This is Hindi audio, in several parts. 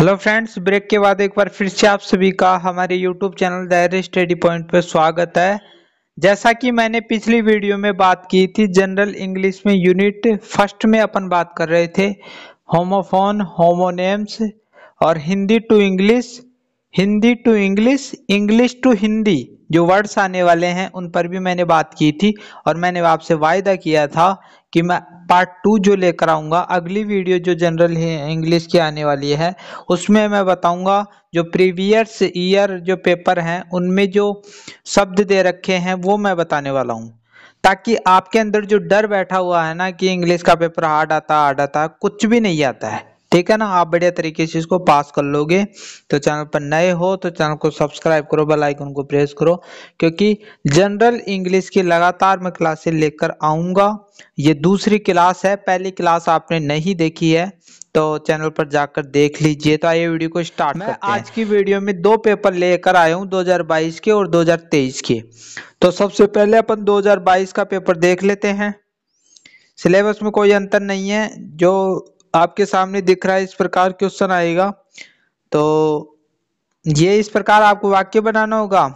हेलो फ्रेंड्स ब्रेक के बाद एक बार फिर से आप सभी का हमारे यूट्यूब चैनल दायरे स्टडी पॉइंट पर स्वागत है जैसा कि मैंने पिछली वीडियो में बात की थी जनरल इंग्लिश में यूनिट फर्स्ट में अपन बात कर रहे थे होमोफोन होमोनेम्स और Hindi to English Hindi to English English to Hindi जो वर्ड्स आने वाले हैं उन पर भी मैंने बात की थी और मैंने आपसे वायदा किया था कि मैं पार्ट टू जो लेकर आऊँगा अगली वीडियो जो जनरल इंग्लिश की आने वाली है उसमें मैं बताऊँगा जो प्रीवियस ईयर जो पेपर हैं उनमें जो शब्द दे रखे हैं वो मैं बताने वाला हूँ ताकि आपके अंदर जो डर बैठा हुआ है ना कि इंग्लिश का पेपर हार्ड आता हार्ड आता कुछ भी नहीं आता है ठीक है ना आप बढ़िया तरीके से इसको पास कर लोगे तो चैनल पर नए हो तो चैनल को सब्सक्राइब करो बेल आइकन को प्रेस करो क्योंकि जनरल इंग्लिश की लगातार मैं क्लासेस लेकर आऊंगा ये दूसरी क्लास है पहली क्लास आपने नहीं देखी है तो चैनल पर जाकर देख लीजिए तो आइए वीडियो को स्टार्ट मैं करते आज हैं। की वीडियो में दो पेपर लेकर आया हूँ 2022 के और 2023 के तो सबसे पहले अपन 2022 का पेपर देख लेते हैं सिलेबस में कोई अंतर नहीं है जो आपके सामने दिख रहा है इस प्रकार क्वेश्चन आएगा तो ये इस प्रकार आपको वाक्य बनाना होगा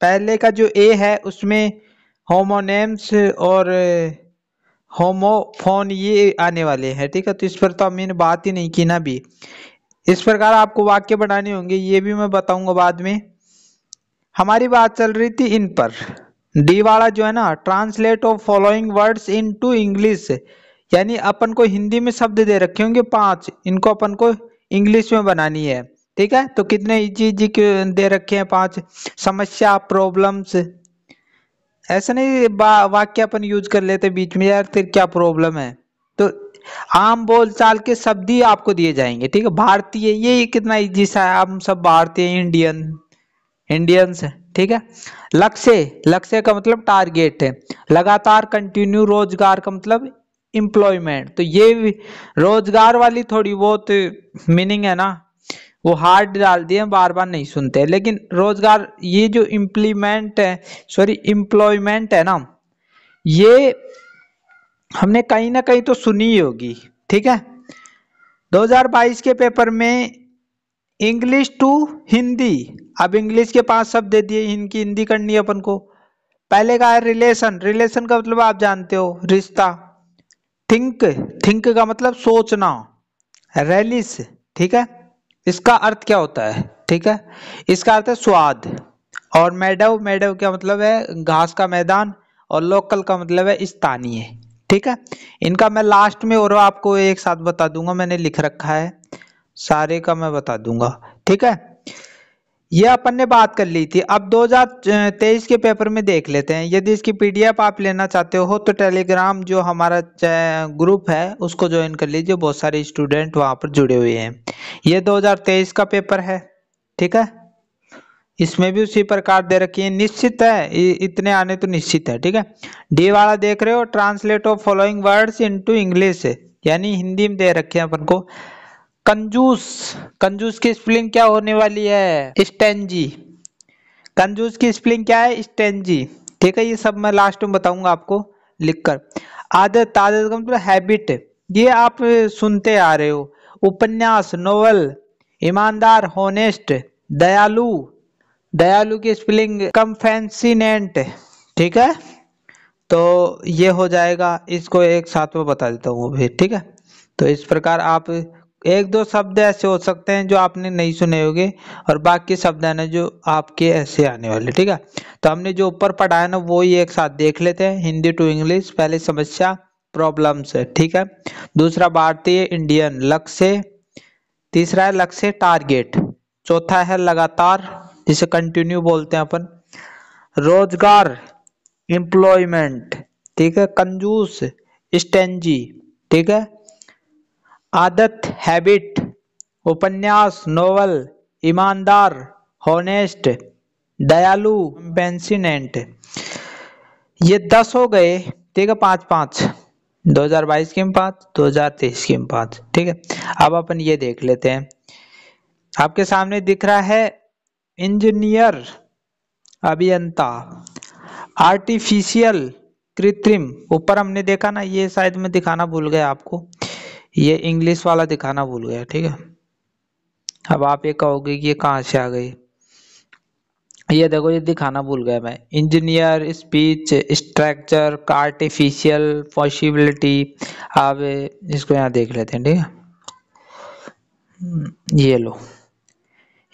पहले का जो ए है उसमें होमोनेम्स और होमोफोन eh, ये आने वाले हैं ठीक है तो इस पर तो मैंने बात ही नहीं की ना भी इस प्रकार आपको वाक्य बनाने होंगे ये भी मैं बताऊंगा बाद में हमारी बात चल रही थी इन पर डी वाला जो है ना translate of following words into English यानी अपन को हिंदी में शब्द दे रखे होंगे पांच इनको अपन को इंग्लिश में बनानी है ठीक है तो कितने इजी इजी दे रखे हैं पांच समस्या प्रॉब्लम्स ऐसा नहीं वाक्य अपन यूज कर लेते बीच में यार फिर क्या प्रॉब्लम है तो आम बोलचाल के शब्द ही आपको दिए जाएंगे ठीक है भारतीय ये कितना इजी सा है हम सब भारतीय इंडियन इंडियंस ठीक है लक्ष्य लक्ष्य का मतलब टारगेट है लगातार कंटिन्यू रोजगार का मतलब एम्प्लॉयमेंट तो ये रोजगार वाली थोड़ी बहुत मीनिंग है ना वो हार्ड डाल दिए बार बार नहीं सुनते लेकिन रोजगार ये जो इम्प्लीमेंट है सॉरी इम्प्लॉयमेंट है ना ये हमने कहीं ना कहीं तो सुनी होगी ठीक है 2022 के पेपर में इंग्लिश टू हिंदी अब इंग्लिश के पांच शब्द दे दिए इनकी हिंदी करनी है अपन को पहले का है रिलेशन रिलेशन का मतलब आप जानते हो रिश्ता थिंक थिंक का मतलब सोचना रैलिस ठीक है इसका अर्थ क्या होता है ठीक है इसका अर्थ है स्वाद और मैडव मैडव क्या मतलब है घास का मैदान और लोकल का मतलब है स्थानीय ठीक है इनका मैं लास्ट में और आपको एक साथ बता दूंगा मैंने लिख रखा है सारे का मैं बता दूंगा ठीक है यह अपन ने बात कर ली थी अब 2023 के पेपर में देख लेते हैं यदि इसकी पीडीएफ आप लेना चाहते हो तो टेलीग्राम जो हमारा ग्रुप है उसको ज्वाइन कर लीजिए बहुत सारे स्टूडेंट वहां पर जुड़े हुए हैं ये 2023 का पेपर है ठीक है इसमें भी उसी प्रकार दे रखी है निश्चित है इतने आने तो निश्चित है ठीक है डी वाला देख रहे हो translate of following words into English यानी हिंदी में दे रखे हैं अपन को कंजूस कंजूस की स्पेलिंग क्या होने वाली है स्टेंजी कंजूस की स्पेलिंग क्या है स्टेंजी ठीक है ये सब मैं लास्ट में बताऊंगा आपको लिखकर आदत आदत का मतलब हैबिट ये आप सुनते आ रहे हो उपन्यास नोवेल ईमानदार होनेस्ट दयालु दयालु की स्पेलिंग कम कम्फेंसिनेंट ठीक है तो ये हो जाएगा इसको एक साथ में बता देता हूँ फिर ठीक है तो इस प्रकार आप एक दो शब्द ऐसे हो सकते हैं जो आपने नहीं सुने होंगे और बाकी शब्द है ना जो आपके ऐसे आने वाले ठीक है तो हमने जो ऊपर पढ़ा है ना वो ही एक साथ देख लेते हैं हिंदी टू इंग्लिश पहले समस्या प्रॉब्लम्स है ठीक है दूसरा भारतीय इंडियन लक्ष्य तीसरा है लक्ष्य टारगेट चौथा है लगातार जिसे कंटिन्यू बोलते हैं अपन रोजगार एम्प्लॉयमेंट ठीक है कंजूस स्टेंजी ठीक है आदत हैबिट उपन्यास नोवल ईमानदार होनेस्ट दयालु पेंसिनेंट ये दस हो गए ठीक है पाँच पाँच 2022 के में पाँच 2023 के पांच पाँच ठीक है अब अपन ये देख लेते हैं आपके सामने दिख रहा है इंजीनियर अभियंता आर्टिफिशियल कृत्रिम ऊपर हमने देखा ना ये शायद मैं दिखाना भूल गया आपको ये इंग्लिश वाला दिखाना भूल गया ठीक है अब आप ये कहोगे कि ये कहाँ से आ गई ये देखो ये दिखाना भूल गया मैं engineer speech structure artificial possibility आप इसको यहाँ देख लेते हैं ठीक है हम्म, ये लो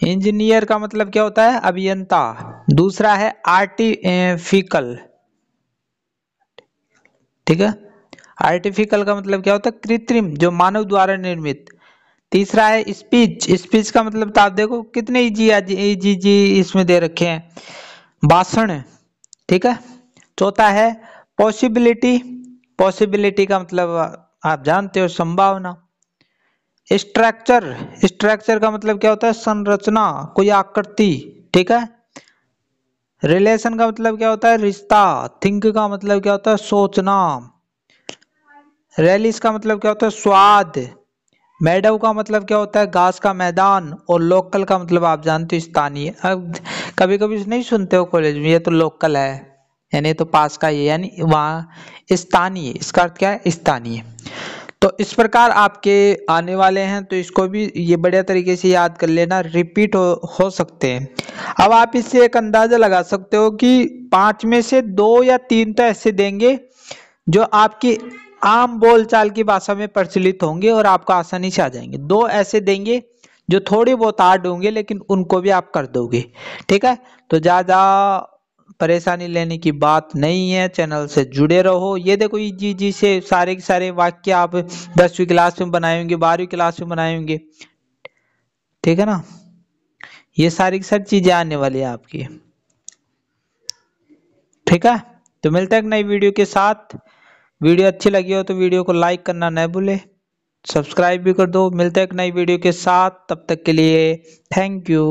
इंजीनियर का मतलब क्या होता है अभियंता दूसरा है आर्टिफिकल ठीक है आर्टिफिकल का मतलब क्या होता है कृत्रिम जो मानव द्वारा निर्मित तीसरा है स्पीच स्पीच का मतलब तो आप देखो कितने इजी इजी जी इसमें दे रखे हैं भाषण ठीक है चौथा है पॉसिबिलिटी पॉसिबिलिटी का मतलब आप जानते हो संभावना स्ट्रक्चर स्ट्रक्चर का मतलब क्या होता है संरचना कोई आकृति ठीक है रिलेशन का मतलब क्या होता है रिश्ता थिंक का मतलब क्या होता है सोचना रैलिस का मतलब क्या होता है स्वाद मैडव का मतलब क्या होता है घास का मैदान और लोकल का मतलब आप जानते हो स्थानीय अब कभी कभी नहीं सुनते हो कॉलेज में ये तो लोकल है यानी तो पास का ही यानी वहाँ स्थानीय इसका अर्थ क्या है स्थानीय तो इस प्रकार आपके आने वाले हैं तो इसको भी ये बढ़िया तरीके से याद कर लेना रिपीट हो, हो सकते हैं अब आप इससे एक अंदाजा लगा सकते हो कि पांच में से दो या तीन तो ऐसे देंगे जो आपकी आम बोलचाल की भाषा में प्रचलित होंगे और आपको आसानी से आ जाएंगे दो ऐसे देंगे जो थोड़ी बहुत आर्ड होंगे लेकिन उनको भी आप कर दोगे ठीक है तो ज़्यादा परेशानी लेने की बात नहीं है चैनल से जुड़े रहो ये देखो जी जी से सारे के सारे वाक्य आप दसवीं क्लास में बनाए होंगे बारहवीं क्लास में बनाए होंगे ठीक है ना ये सारी की सारी चीज़ें आने वाली है आपकी ठीक है तो मिलता है एक नई वीडियो के साथ वीडियो अच्छी लगी हो तो वीडियो को लाइक करना न भूले सब्सक्राइब भी कर दो मिलते हैं एक नई वीडियो के साथ तब तक के लिए थैंक यू